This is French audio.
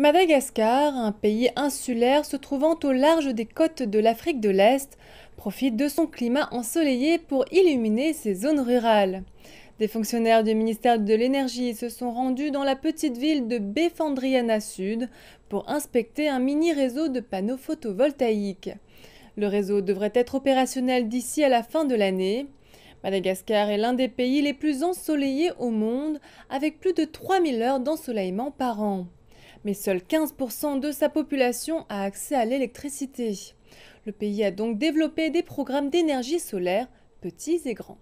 Madagascar, un pays insulaire se trouvant au large des côtes de l'Afrique de l'Est, profite de son climat ensoleillé pour illuminer ses zones rurales. Des fonctionnaires du ministère de l'Énergie se sont rendus dans la petite ville de Befandriana Sud pour inspecter un mini réseau de panneaux photovoltaïques. Le réseau devrait être opérationnel d'ici à la fin de l'année. Madagascar est l'un des pays les plus ensoleillés au monde, avec plus de 3000 heures d'ensoleillement par an mais seuls 15% de sa population a accès à l'électricité. Le pays a donc développé des programmes d'énergie solaire, petits et grands.